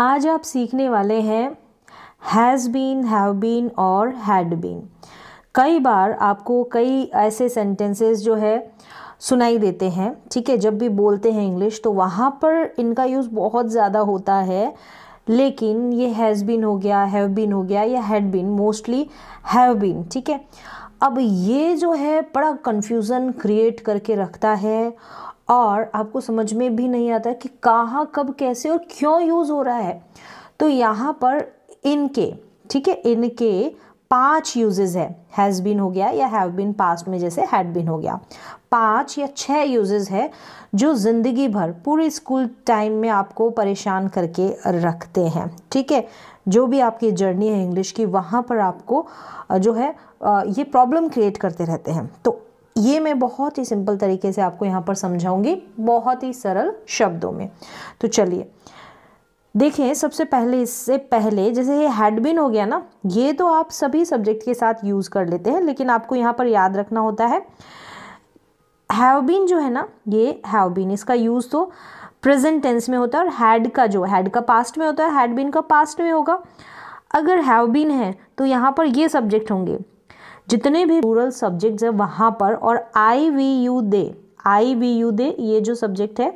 आज आप सीखने वाले हैं हैज़ बीन हैव बीन और हैड बीन कई बार आपको कई ऐसे सेंटेंसेस जो है सुनाई देते हैं ठीक है जब भी बोलते हैं इंग्लिश तो वहाँ पर इनका यूज़ बहुत ज़्यादा होता है लेकिन ये हैज़ बीन हो गया हैव बीन हो गया या had been mostly have been ठीक है अब ये जो है बड़ा कन्फ्यूज़न क्रिएट करके रखता है और आपको समझ में भी नहीं आता कि कहाँ कब कैसे और क्यों यूज़ हो रहा है तो यहाँ पर इनके ठीक है इनके पांच यूज़ेज है हैज़ बीन हो गया या हैव बीन पास्ट में जैसे हैड बीन हो गया पांच या छह यूज़ेज है जो ज़िंदगी भर पूरे स्कूल टाइम में आपको परेशान करके रखते हैं ठीक है जो भी आपकी जर्नी है इंग्लिश की वहाँ पर आपको जो है ये प्रॉब्लम क्रिएट करते रहते हैं तो ये मैं बहुत ही सिंपल तरीके से आपको यहाँ पर समझाऊंगी बहुत ही सरल शब्दों में तो चलिए देखिए सबसे पहले इससे पहले जैसे ये हैडबिन हो गया ना ये तो आप सभी सब्जेक्ट के साथ यूज़ कर लेते हैं लेकिन आपको यहाँ पर याद रखना होता है हैव बीन जो है ना ये हैव बीन इसका यूज़ तो प्रेजेंट टेंस में होता है और हैड का जो हैड का पास्ट में होता है हैड का पास्ट में होगा अगर हैव बीन है तो यहाँ पर ये सब्जेक्ट होंगे जितने भी रूरल सब्जेक्ट्स हैं वहाँ पर और I we you they I we you they ये जो सब्जेक्ट है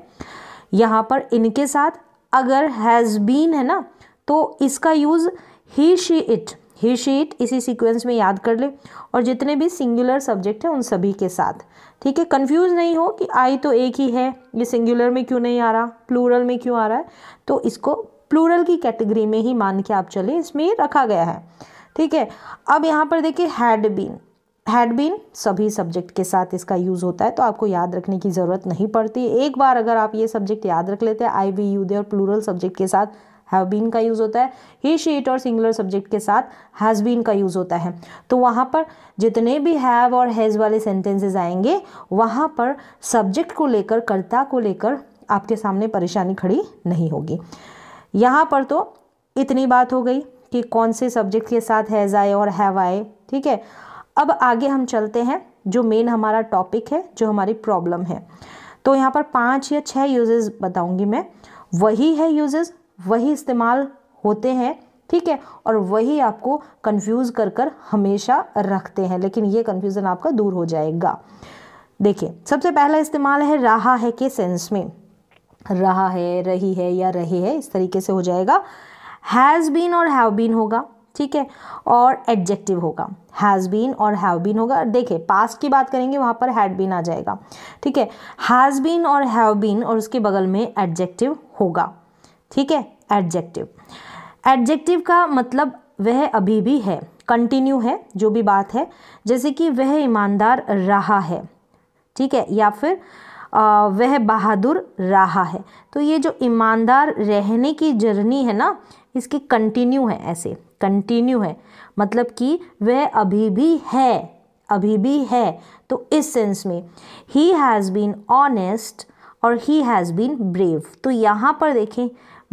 यहाँ पर इनके साथ अगर हैज़ बीन है ना तो इसका use he she it he she it इसी सीक्वेंस में याद कर ले और जितने भी सिंगुलर सब्जेक्ट हैं उन सभी के साथ ठीक है कंफ्यूज नहीं हो कि आई तो एक ही है ये सिंगुलर में क्यों नहीं आ रहा प्लूरल में क्यों आ रहा है तो इसको प्लूरल की कैटेगरी में ही मान के आप चले इसमें रखा गया है ठीक है अब यहाँ पर देखिए हैड बीन हैड बीन सभी सब्जेक्ट के साथ इसका यूज़ होता है तो आपको याद रखने की ज़रूरत नहीं पड़ती एक बार अगर आप ये सब्जेक्ट याद रख लेते हैं आई वी यू दे और प्लूरल सब्जेक्ट के साथ हैव बीन का यूज़ होता है ही शीट और सिंगुलर सब्जेक्ट के साथ हैज़ बीन का यूज़ होता है तो वहाँ पर जितने भी हैव और हैज़ वाले सेंटेंसेज आएंगे वहाँ पर सब्जेक्ट को लेकर कर्ता को लेकर आपके सामने परेशानी खड़ी नहीं होगी यहाँ पर तो इतनी बात हो गई कि कौन से सब्जेक्ट के साथ हैज़ आए और हैव आए ठीक है अब आगे हम चलते हैं जो मेन हमारा टॉपिक है जो हमारी प्रॉब्लम है तो यहाँ पर पाँच या छह यूजेस बताऊंगी मैं वही है यूजेस वही इस्तेमाल होते हैं ठीक है और वही आपको कंफ्यूज कर कर हमेशा रखते हैं लेकिन ये कन्फ्यूज़न आपका दूर हो जाएगा देखिए सबसे पहला इस्तेमाल है रहा है के सेंस में रहा है रही है या रहे है इस तरीके से हो जाएगा हैज़ बीन और हैव बीन होगा ठीक है और एडजेक्टिव होगा हैज़ बीन और हैव बीन होगा देखिए पास्ट की बात करेंगे वहाँ पर हैड बीन आ जाएगा ठीक है हैज़ बीन और हैव बीन और उसके बगल में एडजेक्टिव होगा ठीक है एडजेक्टिव एडजेक्टिव का मतलब वह अभी भी है कंटिन्यू है जो भी बात है जैसे कि वह ईमानदार रहा है ठीक है या फिर आ, वह बहादुर रहा है तो ये जो ईमानदार रहने की जर्नी है ना इसकी कंटिन्यू है ऐसे कंटिन्यू है मतलब कि वह अभी भी है अभी भी है तो इस सेंस में ही हैज़ बीन ऑनेस्ट और ही हैज़ बीन ब्रेव तो यहाँ पर देखें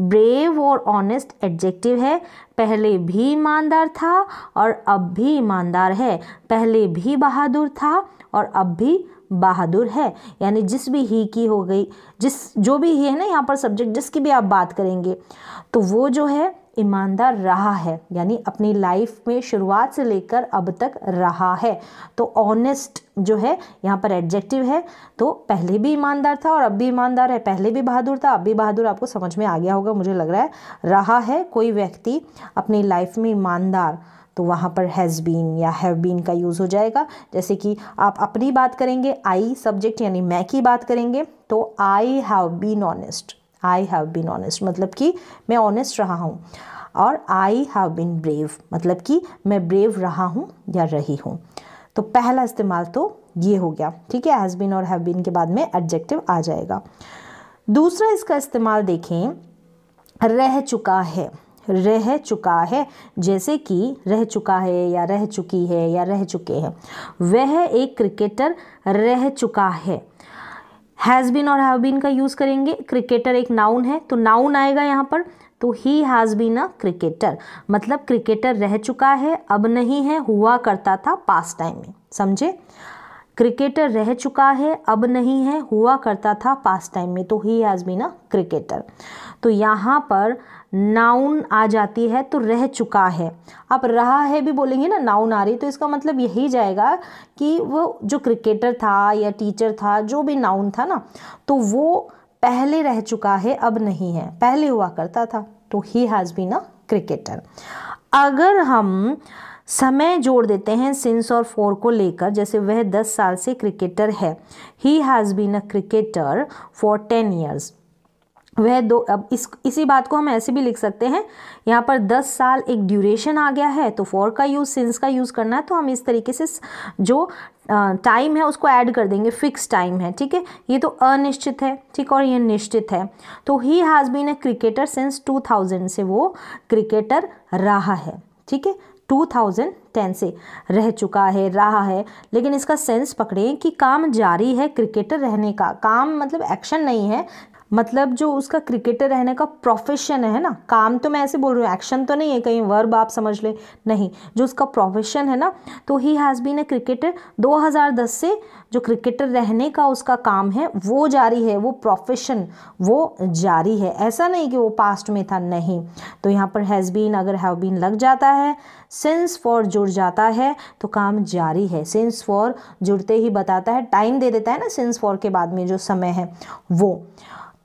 ब्रेव और ऑनेस्ट एडजेक्टिव है पहले भी ईमानदार था और अब भी ईमानदार है पहले भी बहादुर था और अब भी बहादुर है यानी जिस भी ही की हो गई जिस जो भी ही है ना यहाँ पर सब्जेक्ट जिसकी भी आप बात करेंगे तो वो जो है ईमानदार रहा है यानी अपनी लाइफ में शुरुआत से लेकर अब तक रहा है तो ऑनेस्ट जो है यहाँ पर एडजेक्टिव है तो पहले भी ईमानदार था और अब भी ईमानदार है पहले भी बहादुर था अब भी बहादुर आपको समझ में आ गया होगा मुझे लग रहा है रहा है कोई व्यक्ति अपनी लाइफ में ईमानदार तो वहाँ पर हैज़ बीन या हैव बीन का यूज़ हो जाएगा जैसे कि आप अपनी बात करेंगे आई सब्जेक्ट यानी मैं की बात करेंगे तो I have been honest I have been honest मतलब कि मैं ऑनेस्ट रहा हूँ और आई हैव बीन ब्रेव मतलब कि मैं ब्रेव रहा हूँ या रही हूँ तो पहला इस्तेमाल तो ये हो गया ठीक है हैज़ बीन और हैव बीन के बाद में एडजेक्टिव आ जाएगा दूसरा इसका इस्तेमाल देखें रह चुका है रह चुका है जैसे कि रह चुका है या रह चुकी है या रह चुके हैं वह एक क्रिकेटर रह चुका है हैज़ बीन और हैव बीन का यूज़ करेंगे क्रिकेटर एक नाउन है तो नाउन आएगा यहाँ पर तो he has been a cricketer मतलब क्रिकेटर रह चुका है अब नहीं है हुआ करता था पास टाइम में समझे क्रिकेटर रह चुका है अब नहीं है हुआ करता था पास टाइम में तो he has been a cricketer तो यहाँ पर नाउन आ जाती है तो रह चुका है आप रहा है भी बोलेंगे ना नाउन आ रही तो इसका मतलब यही जाएगा कि वो जो क्रिकेटर था या टीचर था जो भी नाउन था ना तो वो पहले रह चुका है अब नहीं है पहले हुआ करता था तो he has been a cricketer अगर हम समय जोड़ देते हैं सिंस और फोर को लेकर जैसे वह दस साल से क्रिकेटर है he has been a cricketer for ten years वह दो अब इस इसी बात को हम ऐसे भी लिख सकते हैं यहाँ पर दस साल एक ड्यूरेशन आ गया है तो फॉर का यूज़ सिंस का यूज़ करना है तो हम इस तरीके से जो टाइम है उसको ऐड कर देंगे फिक्स टाइम है ठीक है ये तो अनिश्चित है ठीक और ये निश्चित है तो he has been a cricketer since 2000 से वो क्रिकेटर रहा है ठीक है 2010 से रह चुका है रहा है लेकिन इसका सेंस पकड़ें कि काम जारी है क्रिकेटर रहने का काम मतलब एक्शन नहीं है मतलब जो उसका क्रिकेटर रहने का प्रोफेशन है ना काम तो मैं ऐसे बोल रही हूँ एक्शन तो नहीं है कहीं वर्ब आप समझ ले नहीं जो उसका प्रोफेशन है ना तो he has been a cricketer 2010 से जो क्रिकेटर रहने का उसका काम है वो जारी है वो प्रोफेशन वो जारी है ऐसा नहीं कि वो पास्ट में था नहीं तो यहाँ पर हैज़ बीन अगर हैव बीन लग जाता है सिंस फॉर जुड़ जाता है तो काम जारी है सिंस फॉर जुड़ते ही बताता है टाइम दे देता है ना सेंस फॉर के बाद में जो समय है वो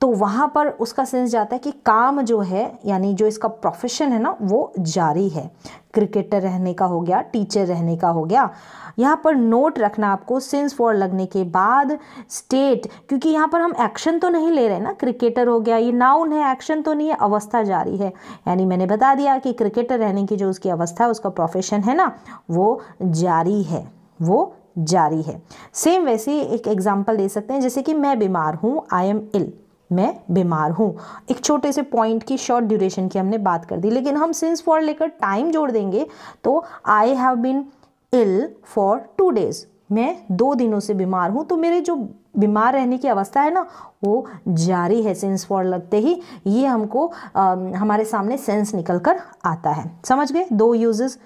तो वहाँ पर उसका सेंस जाता है कि काम जो है यानी जो इसका प्रोफेशन है ना वो जारी है क्रिकेटर रहने का हो गया टीचर रहने का हो गया यहाँ पर नोट रखना आपको सिंस फॉर लगने के बाद स्टेट क्योंकि यहाँ पर हम एक्शन तो नहीं ले रहे ना क्रिकेटर हो गया ये नाउन है एक्शन तो नहीं है अवस्था जारी है यानी मैंने बता दिया कि क्रिकेटर रहने की जो उसकी अवस्था है उसका प्रोफेशन है ना वो जारी है वो जारी है सेम वैसे एक एग्जाम्पल दे सकते हैं जैसे कि मैं बीमार हूँ आई एम इल मैं बीमार हूँ एक छोटे से पॉइंट की शॉर्ट ड्यूरेशन की हमने बात कर दी लेकिन हम सिंस फॉर लेकर टाइम जोड़ देंगे तो I have been ill for two days मैं दो दिनों से बीमार हूँ तो मेरे जो बीमार रहने की अवस्था है ना वो जारी है सेंस फॉर लगते ही ये हमको आ, हमारे सामने सेंस निकल कर आता है समझ गए दो यूजेस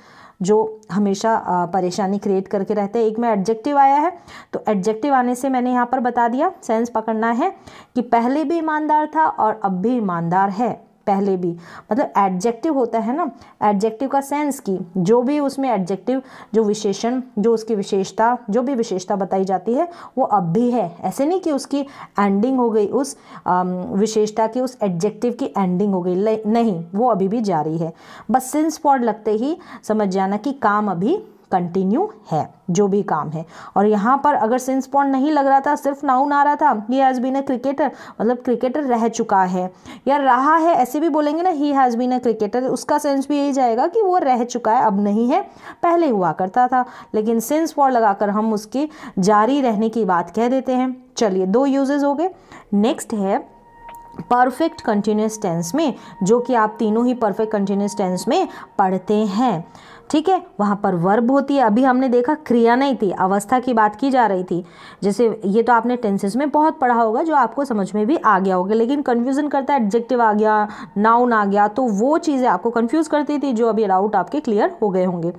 जो हमेशा परेशानी क्रिएट करके रहते हैं एक में एडजेक्टिव आया है तो एडजेक्टिव आने से मैंने यहाँ पर बता दिया सेंस पकड़ना है कि पहले भी ईमानदार था और अब भी ईमानदार है पहले भी मतलब एडजेक्टिव होता है ना एडजेक्टिव का सेंस की जो भी उसमें एडजेक्टिव जो विशेषण जो उसकी विशेषता जो भी विशेषता बताई जाती है वो अब भी है ऐसे नहीं कि उसकी एंडिंग हो गई उस विशेषता की उस एडजेक्टिव की एंडिंग हो गई नहीं वो अभी भी जारी है बस सिंस पॉड लगते ही समझ जाना कि काम अभी कंटिन्यू है जो भी काम है और यहाँ पर अगर सिंस पॉन नहीं लग रहा था सिर्फ नाउन आ रहा था he has been a cricketer मतलब क्रिकेटर रह चुका है या रहा है ऐसे भी बोलेंगे ना he has been a cricketer उसका सेंस भी यही जाएगा कि वो रह चुका है अब नहीं है पहले हुआ करता था लेकिन सिंस पॉन्ड लगाकर हम उसके जारी रहने की बात कह देते हैं चलिए दो यूजेज हो गए नेक्स्ट है परफेक्ट कंटिन्यूस टेंस में जो कि आप तीनों ही परफेक्ट कंटिन्यूस टेंस में पढ़ते हैं ठीक है वहाँ पर वर्ब होती है अभी हमने देखा क्रिया नहीं थी अवस्था की बात की जा रही थी जैसे ये तो आपने टेंसेस में बहुत पढ़ा होगा जो आपको समझ में भी आ गया होगा लेकिन कन्फ्यूज़न करता है एडजेक्टिव आ गया नाउन आ गया तो वो चीज़ें आपको कन्फ्यूज़ करती थी जो अभी डाउट आपके क्लियर हो गए होंगे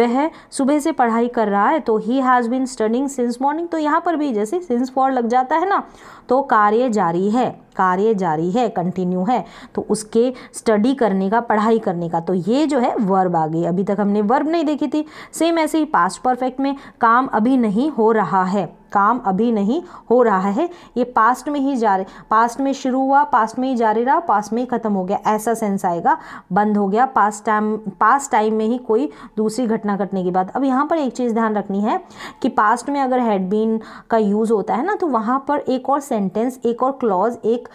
वह सुबह से पढ़ाई कर रहा है तो he has been studying since morning तो यहाँ पर भी जैसे सिंस फॉर लग जाता है ना तो कार्य जारी है कार्य जारी है कंटिन्यू है तो उसके स्टडी करने का पढ़ाई करने का तो ये जो है वर्ब आ गई अभी तक हमने वर्ब नहीं देखी थी सेम ऐसे ही पास्ट परफेक्ट में काम अभी नहीं हो रहा है काम अभी नहीं हो रहा है ये पास्ट में ही जा रहे पास्ट में शुरू हुआ पास्ट में ही जारी रहा पास्ट में ही ख़त्म हो गया ऐसा सेंस आएगा बंद हो गया पास्ट टाइम पास्ट टाइम में ही कोई दूसरी घटना घटने की बात अब यहाँ पर एक चीज़ ध्यान रखनी है कि पास्ट में अगर हेडबीन का यूज़ होता है ना तो वहाँ पर एक और सेंटेंस एक और क्लॉज एक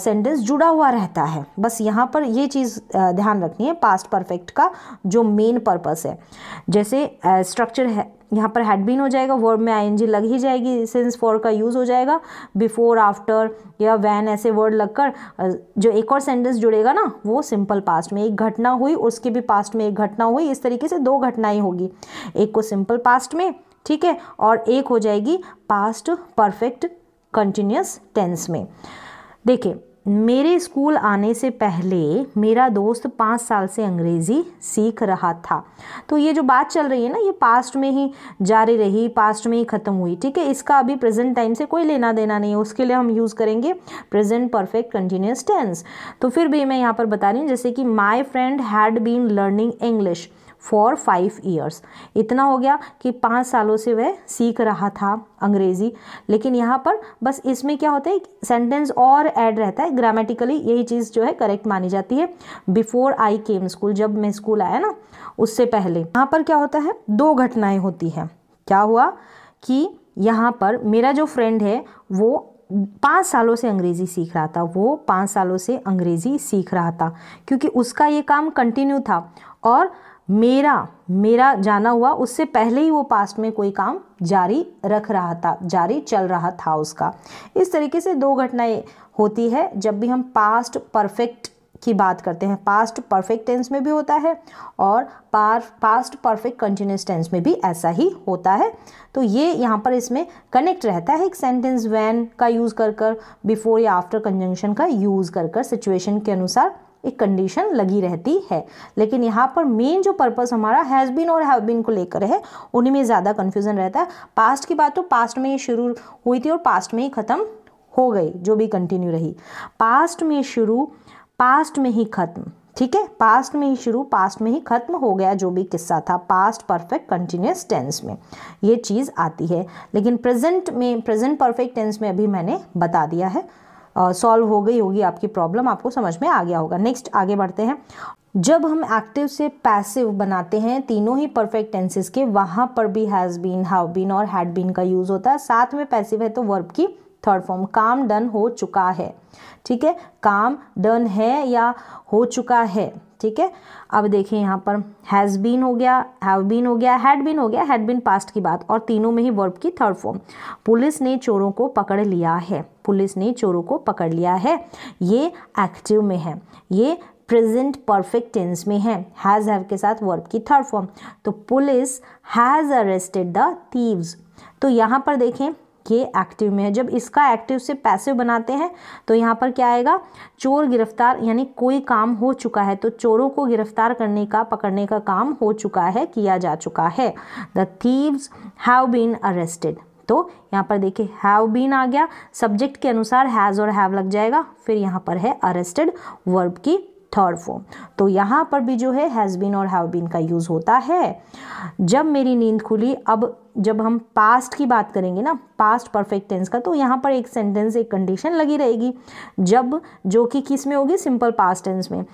सेंटेंस जुड़ा हुआ रहता है बस यहाँ पर ये चीज़ ध्यान रखनी है पास्ट परफेक्ट का जो मेन पर्पस है जैसे स्ट्रक्चर है यहाँ पर हैड बीन हो जाएगा वर्ब में आई लग ही जाएगी सिंस फॉर का यूज़ हो जाएगा बिफोर आफ्टर या वैन ऐसे वर्ड लगकर जो एक और सेंटेंस जुड़ेगा ना वो सिंपल पास्ट में एक घटना हुई उसके भी पास्ट में एक घटना हुई इस तरीके से दो घटनाएँ होगी एक को सिंपल पास्ट में ठीक है और एक हो जाएगी पास्ट परफेक्ट कंटिन्यूस टेंस में देखिए मेरे स्कूल आने से पहले मेरा दोस्त पाँच साल से अंग्रेज़ी सीख रहा था तो ये जो बात चल रही है ना ये पास्ट में ही जारी रही पास्ट में ही ख़त्म हुई ठीक है इसका अभी प्रेजेंट टाइम से कोई लेना देना नहीं है उसके लिए हम यूज़ करेंगे प्रेजेंट परफेक्ट कंटिन्यूस टेंस तो फिर भी मैं यहाँ पर बता रही हूँ जैसे कि my friend had been learning English for five years इतना हो गया कि पाँच सालों से वह सीख रहा था अंग्रेज़ी लेकिन यहाँ पर बस इसमें क्या होता है सेंटेंस और ऐड रहता है ग्रामेटिकली यही चीज़ जो है करेक्ट मानी जाती है बिफोर आई केम स्कूल जब मैं स्कूल आया ना उससे पहले यहाँ पर क्या होता है दो घटनाएँ होती हैं क्या हुआ कि यहाँ पर मेरा जो फ्रेंड है वो पाँच सालों से अंग्रेज़ी सीख रहा था वो पाँच सालों से अंग्रेज़ी सीख रहा था क्योंकि उसका ये काम कंटिन्यू था और मेरा मेरा जाना हुआ उससे पहले ही वो पास्ट में कोई काम जारी रख रहा था जारी चल रहा था उसका इस तरीके से दो घटनाएं होती है जब भी हम पास्ट परफेक्ट की बात करते हैं पास्ट परफेक्ट टेंस में भी होता है और पार पास्ट परफेक्ट कंटिन्यूस टेंस में भी ऐसा ही होता है तो ये यहाँ पर इसमें कनेक्ट रहता है एक सेंटेंस वैन का यूज़ कर कर बिफोर या आफ्टर कंजंक्शन का यूज़ कर कर सिचुएशन के अनुसार एक कंडीशन लगी रहती है लेकिन यहाँ पर मेन जो पर्पस हमारा हैज़ बीन और हैव बीन को लेकर है उन्हीं में ज़्यादा कन्फ्यूज़न रहता है पास्ट की बात तो पास्ट में ही शुरू हुई थी और पास्ट में ही ख़त्म हो गई जो भी कंटिन्यू रही पास्ट में शुरू पास्ट में ही ख़त्म ठीक है पास्ट में ही शुरू पास्ट में ही खत्म हो गया जो भी किस्सा था पास्ट परफेक्ट कंटिन्यूस टेंस में ये चीज़ आती है लेकिन प्रेजेंट में प्रेजेंट परफेक्ट टेंस में अभी मैंने बता दिया है सॉल्व हो गई होगी आपकी प्रॉब्लम आपको समझ में आ गया होगा नेक्स्ट आगे बढ़ते हैं जब हम एक्टिव से पैसिव बनाते हैं तीनों ही परफेक्ट टेंसेस के वहाँ पर भी हैज़ बीन हैव बीन और हैड बीन का यूज़ होता है साथ में पैसिव है तो वर्ब की थर्ड फॉर्म काम डन हो चुका है ठीक है काम डन है या हो चुका है ठीक है अब देखिए यहाँ पर हैज़ बीन हो गया हैव बीन हो गया हैड बीन हो गया हैड बीन पास्ट की बात और तीनों में ही वर्ब की थर्ड फॉर्म पुलिस ने चोरों को पकड़ लिया है पुलिस ने चोरों को पकड़ लिया है ये एक्टिव में है ये प्रेजेंट परफेक्ट टेंस में है हैज़ हैव के साथ वर्ब की थर्ड फॉर्म तो police has arrested the thieves तो यहाँ पर देखें के एक्टिव में है जब इसका एक्टिव से पैसिव बनाते हैं तो यहाँ पर क्या आएगा चोर गिरफ्तार यानी कोई काम हो चुका है तो चोरों को गिरफ्तार करने का पकड़ने का काम हो चुका है किया जा चुका है the thieves have been arrested तो यहाँ पर देखिए हैव बीन आ गया सब्जेक्ट के अनुसार हैज़ और हैव लग जाएगा फिर यहाँ पर है अरेस्टेड वर्ब की थर्ड फॉर्म तो यहाँ पर भी जो है हैज़ बीन और हैव बीन का यूज़ होता है जब मेरी नींद खुली अब जब हम पास्ट की बात करेंगे ना पास्ट परफेक्ट टेंस का तो यहाँ पर एक सेंटेंस एक कंडीशन लगी रहेगी जब जो कि किस में होगी सिंपल पास्ट टेंस में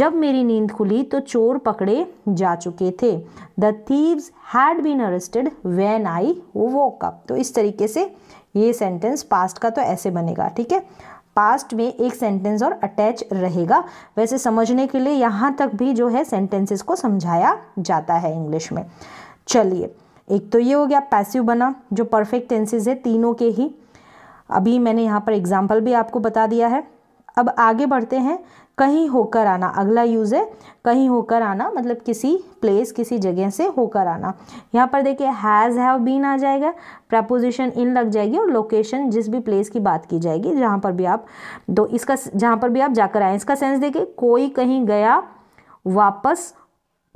जब मेरी नींद खुली तो चोर पकड़े जा चुके थे the thieves had been arrested when I वो वॉकअप तो इस तरीके से ये सेंटेंस पास्ट का तो ऐसे बनेगा ठीक है पास्ट में एक सेंटेंस और अटैच रहेगा वैसे समझने के लिए यहाँ तक भी जो है सेंटेंसेस को समझाया जाता है इंग्लिश में चलिए एक तो ये हो गया पैसिव बना जो परफेक्ट टेंसेज है तीनों के ही अभी मैंने यहाँ पर एग्जाम्पल भी आपको बता दिया है अब आगे बढ़ते हैं कहीं होकर आना अगला यूज़ है कहीं होकर आना मतलब किसी प्लेस किसी जगह से होकर आना यहाँ पर देखिए हैज़ हैव बीन आ जाएगा प्रपोजिशन इन लग जाएगी और लोकेशन जिस भी प्लेस की बात की जाएगी जहाँ पर भी आप दो इसका जहाँ पर भी आप जाकर आए इसका सेंस देखिए कोई कहीं गया वापस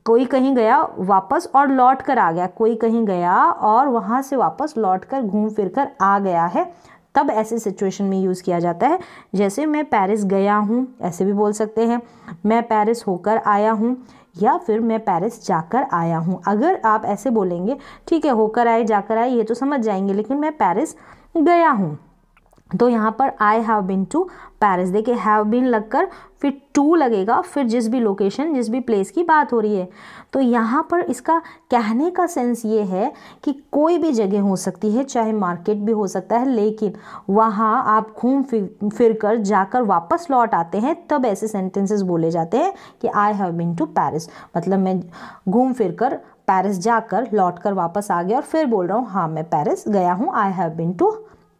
कोई कहीं गया वापस और लौट कर आ गया कोई कहीं गया और वहाँ से वापस लौट कर घूम फिर कर आ गया है तब ऐसे सिचुएशन में यूज़ किया जाता है जैसे मैं पेरिस गया हूँ ऐसे भी बोल सकते हैं मैं पेरिस होकर आया हूँ या फिर मैं पेरिस जाकर आया हूँ अगर आप ऐसे बोलेंगे ठीक है होकर आए जाकर आए ये तो समझ जाएंगे लेकिन मैं पेरिस गया हूँ तो यहाँ पर I have been to Paris देखिए हैव बिन लगकर फिर टू लगेगा फिर जिस भी लोकेशन जिस भी प्लेस की बात हो रही है तो यहाँ पर इसका कहने का सेंस ये है कि कोई भी जगह हो सकती है चाहे मार्केट भी हो सकता है लेकिन वहाँ आप घूम फिर फिर कर जाकर वापस लौट आते हैं तब ऐसे सेंटेंसेस बोले जाते हैं कि I have been to Paris मतलब मैं घूम फिर कर पैरिस जाकर लौट कर वापस आ गया और फिर बोल रहा हूँ हाँ मैं पैरिस गया हूँ I have been to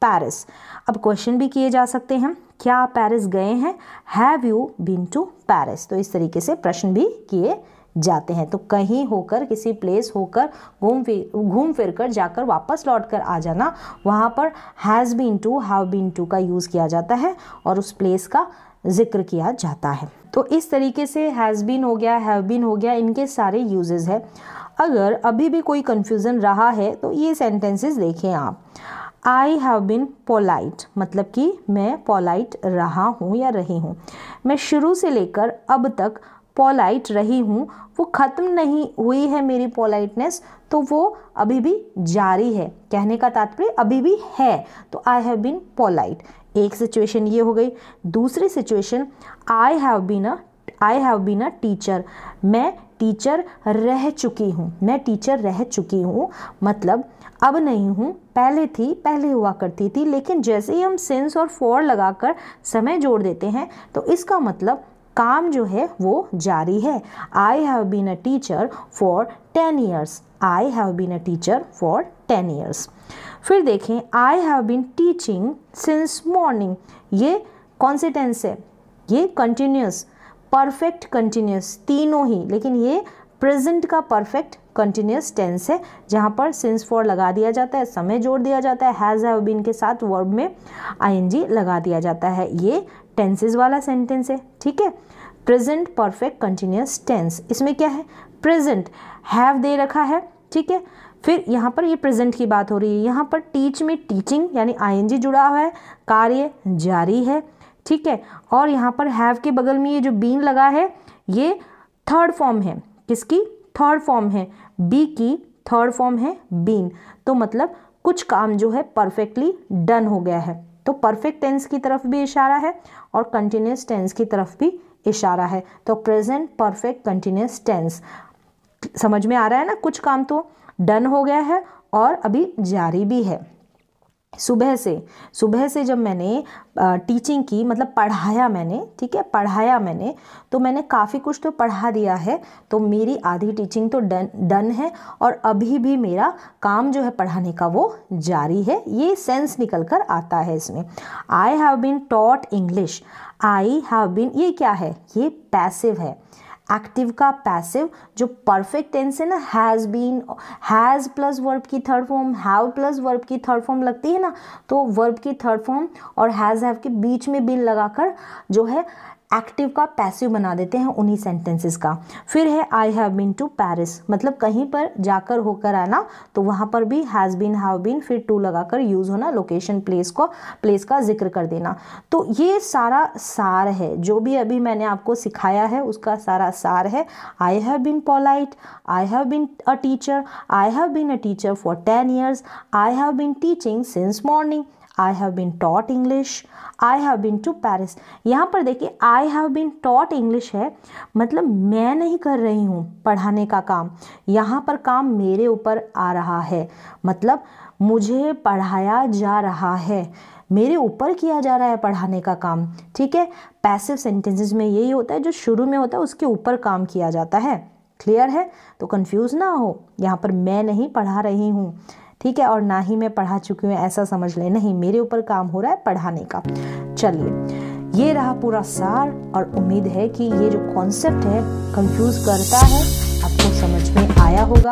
Paris अब क्वेश्चन भी किए जा सकते हैं क्या आप पेरिस गए हैं have you been to Paris तो इस तरीके से प्रश्न भी किए जाते हैं तो कहीं होकर किसी प्लेस होकर घूम फिर घूम फिर कर जाकर वापस लौट कर आ जाना वहाँ पर has been to have been to का यूज़ किया जाता है और उस प्लेस का जिक्र किया जाता है तो इस तरीके से हैज़ बीन हो गया हैव बीन हो गया इनके सारे यूजेज़ है अगर अभी भी कोई कन्फ्यूज़न रहा है तो ये सेंटेंसेस देखें आप आई हैव बिन पोलाइट मतलब कि मैं पोलाइट रहा हूँ या रही हूँ मैं शुरू से लेकर अब तक पोलाइट रही हूँ वो ख़त्म नहीं हुई है मेरी पोलाइटनेस तो वो अभी भी जारी है कहने का तात्पर्य अभी भी है तो आई हैव बिन पोलाइट एक सिचुएशन ये हो गई दूसरी situation I have been a I have been a teacher मैं टीचर रह चुकी हूँ मैं टीचर रह चुकी हूँ मतलब अब नहीं हूँ पहले थी पहले हुआ करती थी लेकिन जैसे ही हम सेंस और फॉर लगाकर समय जोड़ देते हैं तो इसका मतलब काम जो है वो जारी है I have been a teacher for ten years I have been a teacher for ten years फिर देखें I have been teaching since morning ये कौन से टेंस है ये कंटिन्यूस परफेक्ट कंटिन्यूस तीनों ही लेकिन ये प्रेजेंट का परफेक्ट कंटिन्यूस टेंस है जहाँ पर सिंस फॉर लगा दिया जाता है समय जोड़ दिया जाता है हैज़ हैव बीन के साथ वर्ब में आईएनजी लगा दिया जाता है ये टेंसेज वाला सेंटेंस है ठीक है प्रेजेंट परफेक्ट कंटिन्यूस टेंस इसमें क्या है प्रेजेंट हैव दे रखा है ठीक है फिर यहाँ पर ये प्रेजेंट की बात हो रही है यहाँ पर टीच में टीचिंग यानी आईएनजी जुड़ा हुआ है कार्य जारी है ठीक है और यहाँ पर हैव के बगल में ये जो बीन लगा है ये थर्ड फॉर्म है किसकी थर्ड फॉर्म है बी की थर्ड फॉर्म है बीन तो मतलब कुछ काम जो है परफेक्टली डन हो गया है तो परफेक्ट टेंस की तरफ भी इशारा है और कंटिन्यूस टेंस की तरफ भी इशारा है तो प्रेजेंट परफेक्ट कंटिन्यूस टेंस समझ में आ रहा है ना कुछ काम तो डन हो गया है और अभी जारी भी है सुबह से सुबह से जब मैंने टीचिंग की मतलब पढ़ाया मैंने ठीक है पढ़ाया मैंने तो मैंने काफ़ी कुछ तो पढ़ा दिया है तो मेरी आधी टीचिंग तो डन डन है और अभी भी मेरा काम जो है पढ़ाने का वो जारी है ये सेंस निकल कर आता है इसमें I have been taught English I have been ये क्या है ये पैसिव है एक्टिव का पैसिव जो परफेक्ट टेंस है ना has been has plus verb की third form have plus verb की थर्ड फॉर्म लगती है ना तो वर्ब की थर्ड फॉर्म और हैज़ हैव के बीच में बिन लगाकर जो है एक्टिव का पैसिव बना देते हैं उन्हीं सेंटेंसेस का फिर है I have been to Paris मतलब कहीं पर जाकर होकर आना तो वहाँ पर भी हैज़ बीन हैव बीन फिर टू लगाकर यूज़ होना लोकेशन प्लेस को प्लेस का जिक्र कर देना तो ये सारा सार है जो भी अभी मैंने आपको सिखाया है उसका सारा सार है I have been polite I have been a teacher I have been a teacher for ten years I have been teaching since morning I have been taught English I have been to Paris यहाँ पर देखिए I have been taught English है मतलब मैं नहीं कर रही हूँ पढ़ाने का काम यहाँ पर काम मेरे ऊपर आ रहा है मतलब मुझे पढ़ाया जा रहा है मेरे ऊपर किया जा रहा है पढ़ाने का काम ठीक है पैसिव सेंटेंसेस में यही होता है जो शुरू में होता है उसके ऊपर काम किया जाता है क्लियर है तो कंफ्यूज ना हो यहाँ पर मैं नहीं पढ़ा रही हूँ ठीक है और ना ही मैं पढ़ा चुकी हूँ ऐसा समझ ले नहीं मेरे ऊपर काम हो रहा है पढ़ाने का चलिए ये रहा पूरा सार और उम्मीद है कि ये जो कॉन्सेप्ट है कंफ्यूज करता है आपको समझ में आया होगा